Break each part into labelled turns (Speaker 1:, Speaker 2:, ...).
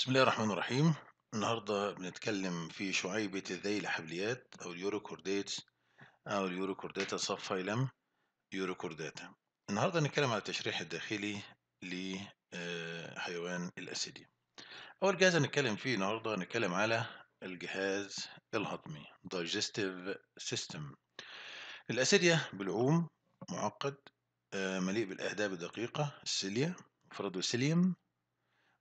Speaker 1: بسم الله الرحمن الرحيم النهاردة بنتكلم في شعيبة الذيل الحبليات أو اليوروكورديتس أو اليوروكورديتا صف فايلم يوروكورديتا النهاردة هنتكلم على التشريح الداخلي لحيوان آه، الأسيديا أول جهاز هنتكلم فيه النهاردة هنتكلم على الجهاز الهضمي digestive system الأسيديا بالعوم معقد آه، مليء بالأهداب الدقيقة السيليا فرادوسيليوم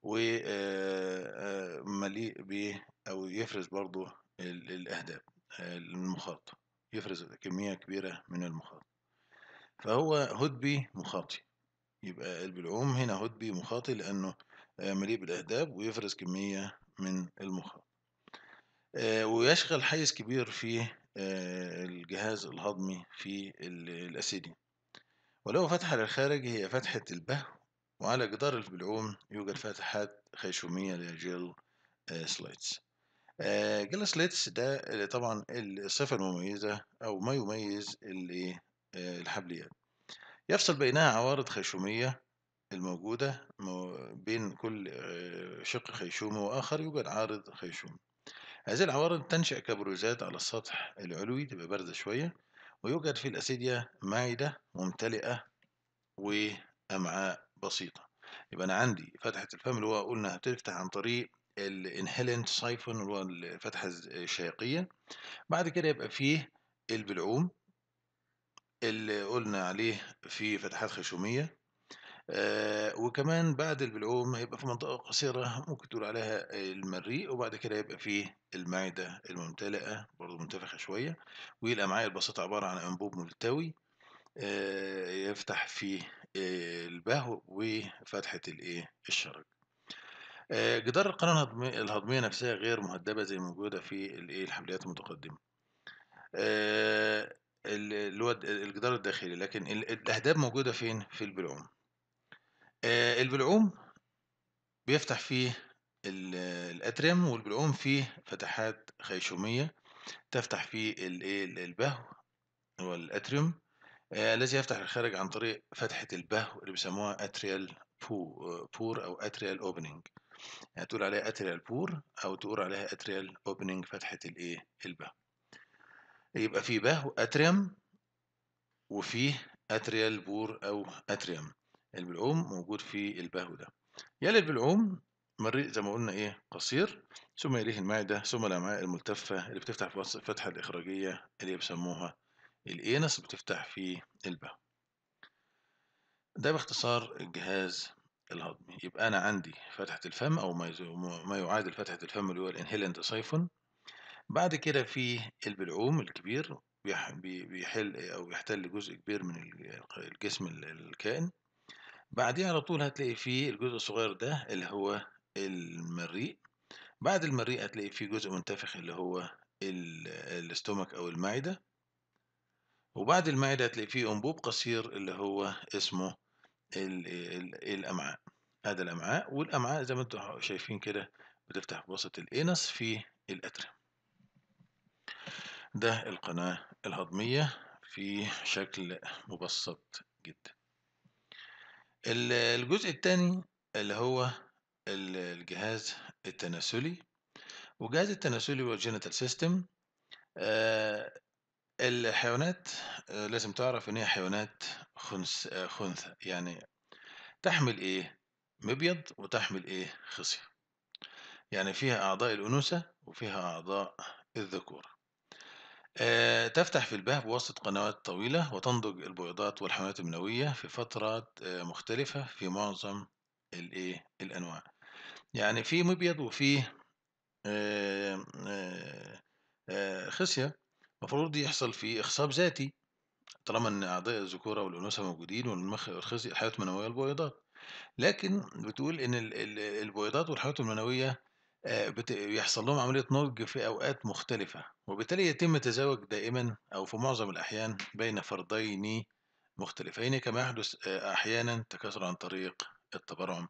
Speaker 1: ومليء بيه أو يفرز برضو الأهداب المخاط يفرز كمية كبيرة من المخاط فهو هدبي مخاطي يبقى البلعوم هنا هدبي مخاطي لأنه مليء بالأهداب ويفرز كمية من المخاط ويشغل حيز كبير في الجهاز الهضمي في الأسيدي ولو فتحة للخارج هي فتحة البهو وعلى جدار البلعوم يوجد فتحات خيشومية لجيل آه، سليتس جيل آه، سليتس ده طبعا الصفة المميزة أو ما يميز آه، الحبليات يفصل بينها عوارض خيشومية الموجودة بين كل شق خيشومي وآخر يوجد عارض خيشومي هذه العوارض تنشأ كبروزات على السطح العلوي تبقى باردة شوية ويوجد في الأسيديا معدة ممتلئة وأمعاء بسيطة يبقى أنا عندي فتحة الفم اللي هو قلنا هتفتح عن طريق الانهالنت سايفون اللي هو الفتحة الشهيقية بعد كده يبقى فيه البلعوم اللي قلنا عليه في فتحات خشومية آه وكمان بعد البلعوم هيبقى في منطقة قصيرة ممكن تقول عليها المريء وبعد كده هيبقى فيه المعدة الممتلئة برضو منتفخة شوية والأمعاء البسيطة عبارة عن أنبوب ملتوي آه، يفتح فيه آه، البهو وفتحة الايه الشرج آه، جدار القناة الهضمية نفسها غير مهدبة زي موجودة في الايه الحمليات المتقدمة اللي هو الجدار الداخلي لكن الأهداب موجودة فين في البلعوم البلعوم بيفتح فيه الأتريم والبلعوم فيه فتحات خيشومية تفتح فيه إيه؟ البهو والأتريم آه، الذي يفتح الخارج عن طريق فتحة البهو اللي بيسموها اتريال آه، بور أو اتريال اوبننج يعني تقول عليها اتريال بور أو تقول عليها اتريال اوبننج فتحة الايه البهو يبقى في بهو اتريم وفيه اتريال بور أو اتريم البلعوم موجود في البهو ده يلي البلعوم مريء زي ما قلنا ايه قصير ثم يليه المعدة ثم الأمعاء الملتفة اللي بتفتح الفتحة الإخراجية اللي بيسموها الانس بتفتح فيه الباب ده باختصار الجهاز الهضمي يبقى أنا عندي فتحة الفم أو ما يعادل فتحة الفم اللي هو الانهيلنت سايفون بعد كده في البلعوم الكبير بيحل أو يحتل جزء كبير من الجسم الكائن بعديه على طول هتلاقي فيه الجزء الصغير ده اللي هو المريء بعد المريء هتلاقي فيه جزء منتفخ اللي هو الاستومك أو المعدة وبعد المعدة هتلاقي فيه أنبوب قصير اللي هو اسمه الأمعاء هذا الأمعاء والأمعاء زي ما انتم شايفين كده بتفتح في وسط الإنس في الأترم ده القناة الهضمية في شكل مبسط جدا الجزء الثاني اللي هو الجهاز التناسلي والجهاز التناسلي هو سيستم آه الحيوانات آه، لازم تعرف إن هي حيوانات خنس آه، خنثى يعني تحمل إيه مبيض وتحمل إيه خصية يعني فيها أعضاء الأنوثة وفيها أعضاء الذكورة آه، تفتح في الباب بواسطة قنوات طويلة وتنضج البويضات والحيوانات المنوية في فترات آه، مختلفة في معظم الإيه الأنواع يعني في مبيض وفي آه، آه، آه، خصية المفروض يحصل في إخصاب ذاتي طالما إن أعضاء الذكورة والأنوثة موجودين والمخ والخزي الحيوانات المنوية البويضات لكن بتقول إن البويضات والحيوانات المنوية آه، بيحصل لهم عملية نضج في أوقات مختلفة وبالتالي يتم تزاوج دائما أو في معظم الأحيان بين فردين مختلفين كما يحدث آه، أحيانا تكاثر عن طريق التبرعم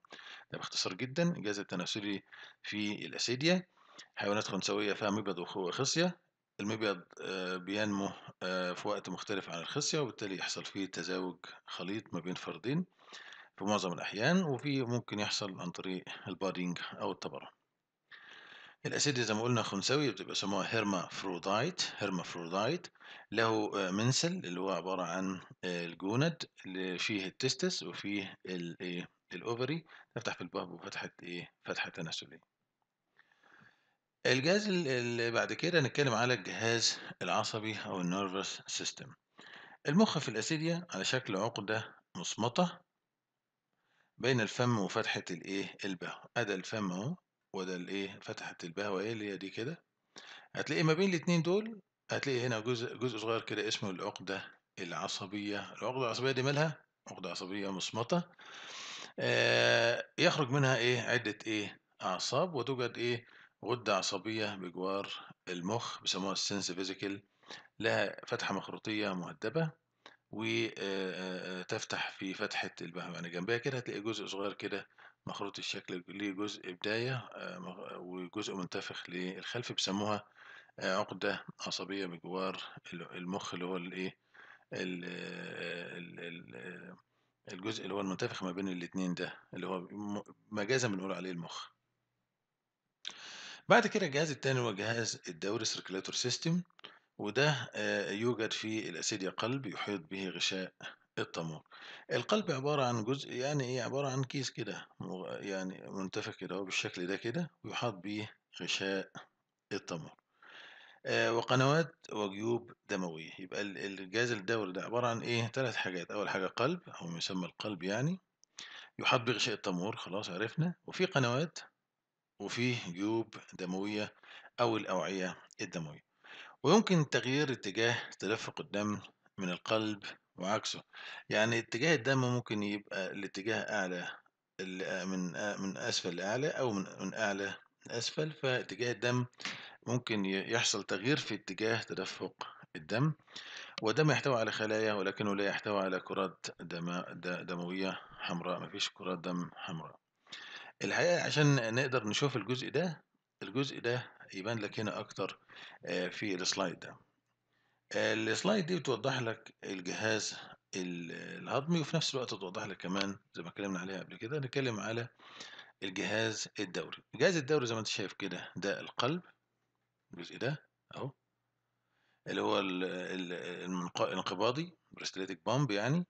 Speaker 1: ده باختصار جدا الجهاز التناسلي في الأسيديا حيوانات خنسوية فيها مبيض وخصية المبيض آه، بينمو آه، في وقت مختلف عن الخصية وبالتالي يحصل فيه تزاوج خليط ما بين فردين في معظم الأحيان وفي ممكن يحصل عن طريق البادينج أو التبرع. الأسيد زي ما قلنا خنثوي بتبقى اسمها هيرمافرودايت هيرمافرودايت له آه، منسل اللي هو عبارة عن الجوند اللي فيه التستس وفيه إيه، الأوفري تفتح في البهب وفتحة إيه فتحة تناسلية. الجهاز ال- اللي بعد كده نتكلم على الجهاز العصبي أو النيرفس سيستم المخ في الأسيديا على شكل عقدة مصمطه بين الفم وفتحة الإيه البهو أدا الفم أهو وده الإيه فتحة البهو إيه اللي هي دي كده هتلاقي ما بين الاتنين دول هتلاقي هنا جزء جزء صغير كده اسمه العقدة العصبية العقدة العصبية دي مالها عقدة عصبية مصمطه آه يخرج منها إيه عدة إيه أعصاب وتوجد إيه غدة عصبية بجوار المخ بيسموها السنس فيزيكال لها فتحة مخروطية مهدبة وتفتح في فتحة البهمة يعني جنبها كده هتلاقي جزء صغير كده مخروط الشكل ليه جزء بداية وجزء منتفخ للخلف بيسموها عقدة عصبية بجوار المخ اللي هو الايه الجزء اللي هو المنتفخ ما بين الاتنين ده اللي هو مجازا بنقول عليه المخ بعد كده الجهاز التاني هو جهاز الدوري circulator system وده آه، يوجد في الاسيديا قلب يحيط به غشاء التمور القلب عبارة عن جزء يعني ايه عبارة عن كيس كده يعني منتفخ كده هو بالشكل ده كده ويحاط به غشاء التمور آه، وقنوات وجيوب دموية يبقى الجهاز الدوري ده عبارة عن ايه ثلاث حاجات أول حاجة قلب أو ما يسمى القلب يعني يحاط بغشاء التمور خلاص عرفنا وفي قنوات وفيه جيوب دموية أو الأوعية الدموية ويمكن تغيير اتجاه تدفق الدم من القلب وعكسه يعني اتجاه الدم ممكن يبقى الاتجاه أعلى من من أسفل لأعلى أو من أعلى لأسفل فاتجاه الدم ممكن يحصل تغيير في اتجاه تدفق الدم والدم يحتوي على خلايا ولكنه لا يحتوي على كرات دم دموية حمراء مفيش كرات دم حمراء الحقيقة عشان نقدر نشوف الجزء ده، الجزء ده يبان لك هنا أكتر آه، في السلايد ده. آه، السلايد دي بتوضح لك الجهاز الهضمي، وفي نفس الوقت توضح لك كمان زي ما اتكلمنا عليها قبل كده، نتكلم على الجهاز الدوري. الجهاز الدوري زي ما أنت شايف كده ده القلب، الجزء ده أهو، اللي هو الانقباضي Peristaltic بامب يعني.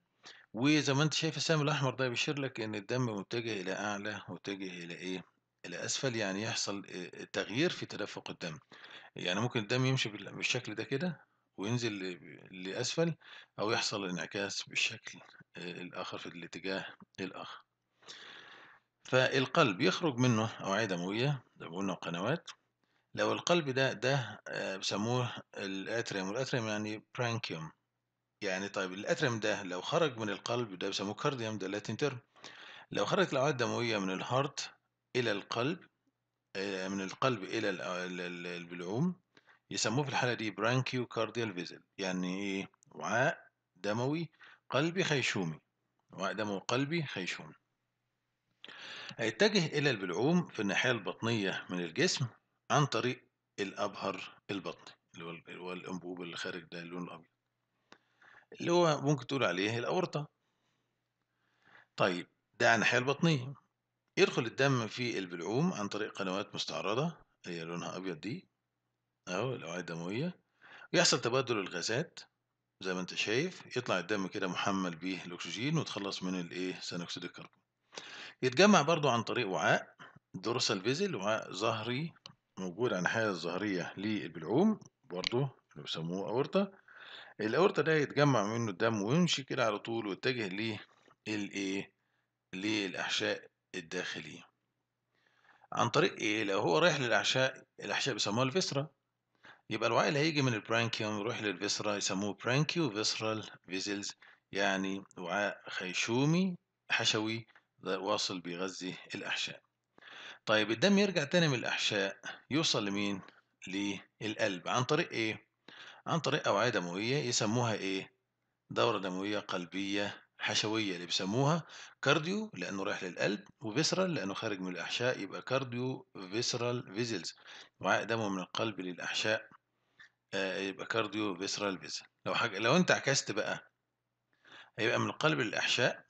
Speaker 1: وزي ما انت شايف السهم الأحمر ده بيشير لك إن الدم متجه إلى أعلى متجه إلى إيه؟ إلى أسفل يعني يحصل آه، تغيير في تدفق الدم يعني ممكن الدم يمشي بالشكل ده كده وينزل لأسفل أو يحصل انعكاس بالشكل آه، الآخر في الاتجاه الآخر فالقلب يخرج منه أوعية دموية زي ما قلنا وقنوات لو القلب ده ده آه، بسموه بيسموه الاتريوم والاتريوم يعني برانكيوم يعني طيب الاترم ده لو خرج من القلب ده بيسموه كارديوم ده لاتين ترم لو خرجت الأوعية الدموية من الهارت إلى القلب آه، من القلب إلى البلعوم آه، يسموه في الحالة دي برانكيو كارديال فيزل يعني إيه وعاء دموي قلبي خيشومي وعاء دموي قلبي خيشومي هيتجه إلى البلعوم في الناحية البطنية من الجسم عن طريق الأبهر البطني اللي هو الأنبوب اللي خارج ده اللون الأبيض اللي هو ممكن تقول عليه الأورطة طيب ده عن الناحية البطنية يدخل الدم في البلعوم عن طريق قنوات مستعرضة هي لونها أبيض دي أهو الأوعية الدموية ويحصل تبادل الغازات زي ما أنت شايف يطلع الدم كده محمل بالأكسجين وتخلص من الإيه ثاني أكسيد الكربون يتجمع برضو عن طريق وعاء دورسال فيزل وعاء ظهري موجود عن الحياة الظهرية للبلعوم برضو اللي بيسموه أورطة الأورطة ده يتجمع منه الدم ويمشي كده على طول ويتجه ليه الإيه للأحشاء الداخلية عن طريق إيه لو هو رايح للأحشاء الأحشاء بيسموها الفيسرا يبقى الوعي اللي هيجي من البرانكيوم يروح للفيسرا يسموه برانكيو فيسرال فيزلز يعني وعاء خيشومي حشوي واصل بيغذي الأحشاء طيب الدم يرجع تاني من الأحشاء يوصل لمين للقلب عن طريق إيه عن طريق أوعية دموية يسموها إيه؟ دورة دموية قلبية حشوية اللي بيسموها كارديو لأنه رايح للقلب وفيسرال لأنه خارج من الأحشاء يبقى كارديو فيسرال فيزلز وعاء دمه من القلب للأحشاء آه، يبقى كارديو فيسرال فيزل لو حاجة لو أنت عكست بقى هيبقى من القلب للأحشاء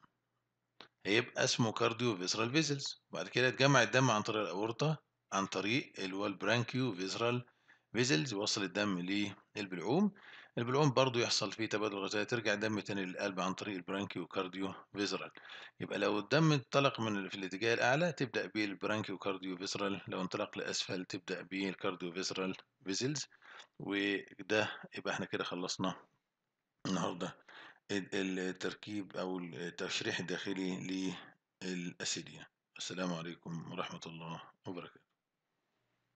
Speaker 1: هيبقى اسمه كارديو فيسرال فيزلز وبعد كده اتجمع الدم عن طريق الأورطة عن طريق اللي هو البرانكيو فيزلز ويوصل الدم للبلعوم البلعوم برضو يحصل فيه تبادل غذائي ترجع دم تاني للقلب عن طريق البرانكيو كارديو فيزرال يبقى لو الدم انطلق من في الاتجاه الاعلى تبدا بالبرانكيو كارديو فيزرال لو انطلق لاسفل تبدا بالكارديو فيزرال فيزلز وده يبقى احنا كده خلصنا النهارده التركيب او التشريح الداخلي للاسيديا السلام عليكم ورحمه الله وبركاته